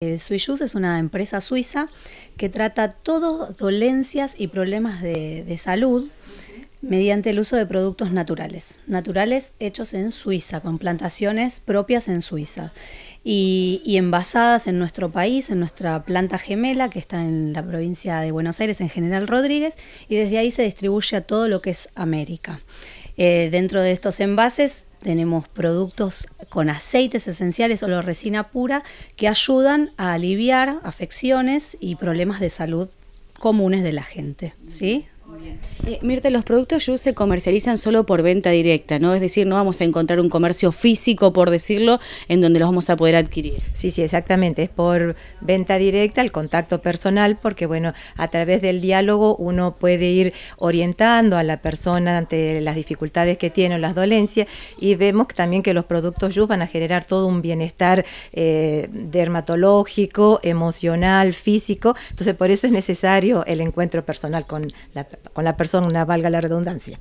Eh, Suijus es una empresa suiza que trata todas dolencias y problemas de, salud mediante el uso de productos naturales, naturales hechos en Suiza, con plantaciones propias en Suiza y, envasadas en nuestro país, en nuestra planta gemela que está en la provincia de Buenos Aires, en General Rodríguez, y desde ahí se distribuye a todo lo que es América. Eh, dentro de estos envases tenemos productos con aceites esenciales o resina pura que ayudan a aliviar afecciones y problemas de salud comunes de la gente, ¿sí? Bien. Eh, Mirta, los productos Yu se comercializan solo por venta directa, ¿no? Es decir, no vamos a encontrar un comercio físico, por decirlo, en donde los vamos a poder adquirir. Sí, sí, exactamente. Es por venta directa, el contacto personal, porque, bueno, a través del diálogo uno puede ir orientando a la persona ante las dificultades que tiene o las dolencias y vemos también que los productos Yu van a generar todo un bienestar eh, dermatológico, emocional, físico. Entonces, por eso es necesario el encuentro personal con la persona con la persona, valga la redundancia.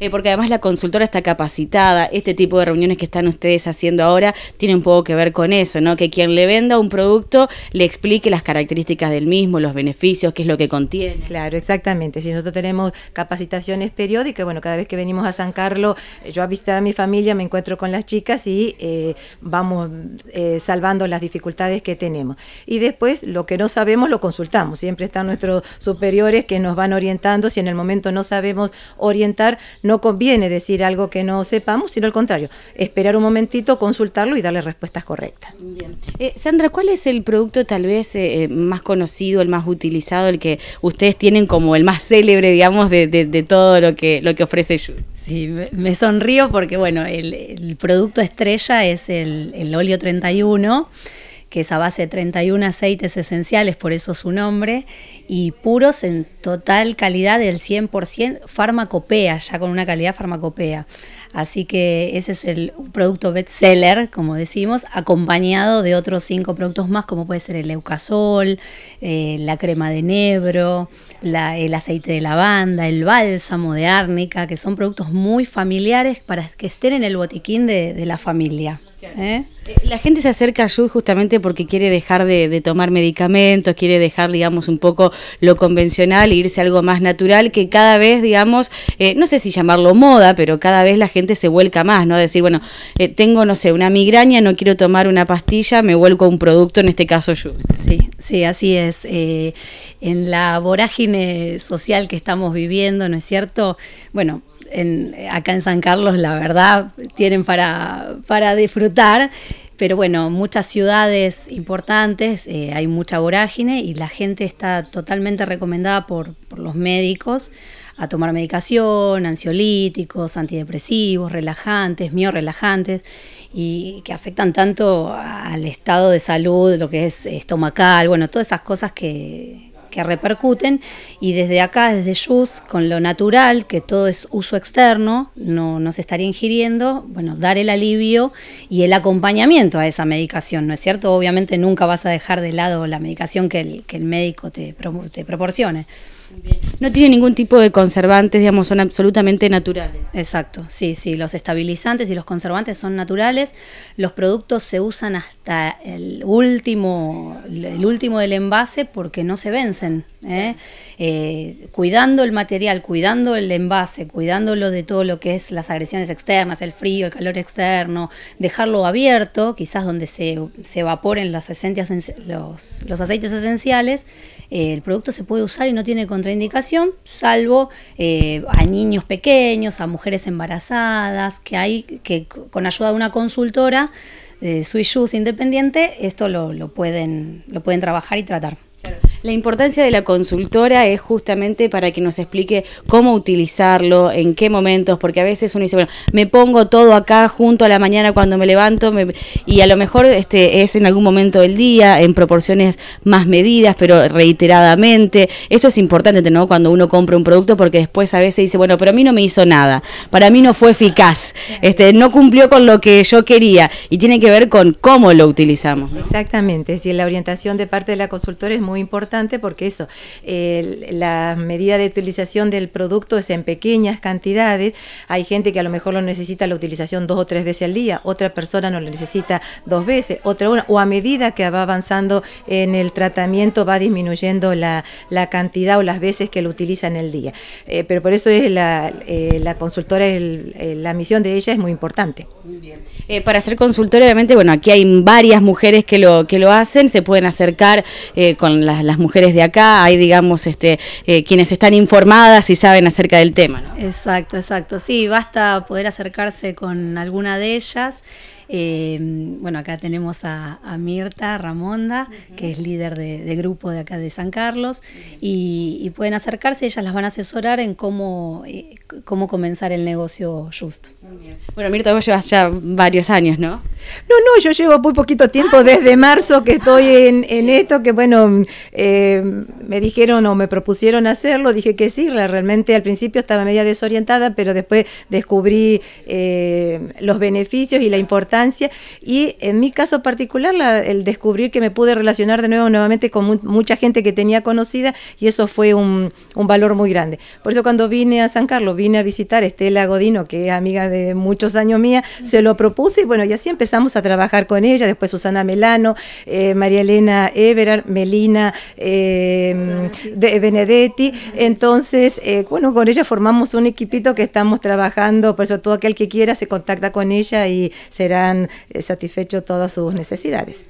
Eh, porque además la consultora está capacitada, este tipo de reuniones que están ustedes haciendo ahora tiene un poco que ver con eso, ¿no? Que quien le venda un producto le explique las características del mismo, los beneficios, qué es lo que contiene. Claro, exactamente. Si nosotros tenemos capacitaciones periódicas, bueno, cada vez que venimos a San Carlos, eh, yo a visitar a mi familia me encuentro con las chicas y eh, vamos salvando las dificultades que tenemos. Y después lo que no sabemos lo consultamos, siempre están nuestros superiores que nos van orientando si en el momento no sabemos orientar, no conviene decir algo que no sepamos, sino al contrario, esperar un momentito, consultarlo y darle respuestas correctas. Bien. Eh, Sandra, ¿cuál es el producto tal vez eh, eh, más conocido, el más utilizado, el que ustedes tienen como el más célebre, digamos, de, todo lo que, lo que ofrece Sí, me sonrío porque, bueno, el, producto estrella es el, el óleo 31 que es a base de 31 aceites esenciales, por eso su nombre, y puros en total calidad del 100% farmacopea, ya con una calidad farmacopea. Así que ese es el producto best seller, como decimos, acompañado de otros cinco productos más, como puede ser el eucasol, eh, la crema de nebro, el aceite de lavanda, el bálsamo de árnica, que son productos muy familiares para que estén en el botiquín de la familia. ¿Eh? ¿Eh? La gente se acerca a Yud justamente porque quiere dejar de, tomar medicamentos, quiere dejar, digamos, un poco lo convencional e irse a algo más natural, que cada vez, digamos, eh, no sé si llamarlo moda, pero cada vez la gente se vuelca más, ¿no? Decir, bueno, eh, tengo, no sé, una migraña, no quiero tomar una pastilla, me vuelco a un producto, en este caso Yud Sí, sí, así es. en la vorágine social que estamos viviendo, ¿no es cierto? Bueno, acá en San Carlos, la verdad, tienen para, para disfrutar. Pero bueno, muchas ciudades importantes, eh, hay mucha vorágine y la gente está totalmente recomendada por, los médicos a tomar medicación, ansiolíticos, antidepresivos, relajantes, relajantes y que afectan tanto al estado de salud, lo que es estomacal, bueno, todas esas cosas que, que repercuten y desde acá, desde JUS, con lo natural, que todo es uso externo, no, se estaría ingiriendo, bueno, dar el alivio y el acompañamiento a esa medicación, ¿no es cierto? Obviamente nunca vas a dejar de lado la medicación que el, médico te, te proporcione. No tiene ningún tipo de conservantes, digamos, son absolutamente naturales. Exacto, sí, sí, los estabilizantes y los conservantes son naturales. Los productos se usan hasta el último, el último del envase porque no se vencen. ¿eh? Eh, cuidando el material, cuidando el envase, cuidándolo de todo lo que es las agresiones externas, el frío, el calor externo, dejarlo abierto, quizás donde se, evaporen los, los, los aceites esenciales, eh, el producto se puede usar y no tiene contraindicación, salvo eh, a niños pequeños, a mujeres embarazadas, que hay que con ayuda de una consultora, eh, Independiente, esto lo, pueden, lo pueden trabajar y tratar. La importancia de la consultora es justamente para que nos explique cómo utilizarlo, en qué momentos, porque a veces uno dice, bueno, me pongo todo acá junto a la mañana cuando me levanto y a lo mejor este, es en algún momento del día, en proporciones más medidas, pero reiteradamente. Eso es importante, ¿no? Cuando uno compra un producto, porque después a veces dice, bueno, pero a mí no me hizo nada, para mí no fue eficaz, este, no cumplió con lo que yo quería y tiene que ver con cómo lo utilizamos. Exactamente, si la orientación de parte de la consultora es muy importante porque eso, la medida de utilización del producto es en pequeñas cantidades. Hay gente que a lo mejor lo necesita la utilización dos o tres veces al día, otra persona no lo necesita dos veces, otra una, o a medida que va avanzando en el tratamiento va disminuyendo la, cantidad o las veces que lo utiliza en el día. Eh, pero por eso es la, eh, la consultora, eh, la misión de ella es muy importante. Muy bien. para ser consultora, obviamente, bueno, aquí hay varias mujeres que lo, que lo hacen, se pueden acercar con las, las mujeres mujeres de acá, hay, digamos, este, eh, quienes están informadas y saben acerca del tema. Exacto, exacto. Sí, basta poder acercarse con alguna de ellas. Eh, bueno, acá tenemos a, a Mirta Ramonda, que es líder de, grupo de acá de San Carlos, y, pueden acercarse, ellas las van a asesorar en cómo eh, comenzar el negocio justo. Bueno, Mirta, vos llevas ya varios años, ¿no? No, no, yo llevo muy poquito tiempo, ah. desde marzo que estoy en, esto, que bueno, eh, me dijeron o me propusieron hacerlo, dije que sí, realmente al principio estaba media desorientada, pero después descubrí eh, los beneficios y la importancia, y en mi caso particular, el descubrir que me pude relacionar de nuevo nuevamente con mucha gente que tenía conocida, y eso fue un, un valor muy grande. Por eso cuando vine a San Carlos, vine a visitar a Estela Godino, que es amiga de muchos años mía, se lo propuse y bueno, y así empezamos a trabajar con ella, después Susana Melano, eh, María Elena Everard, Melina eh, de Benedetti, entonces, eh, bueno, con ella formamos un equipito que estamos trabajando, por eso todo aquel que quiera se contacta con ella y serán satisfechos todas sus necesidades.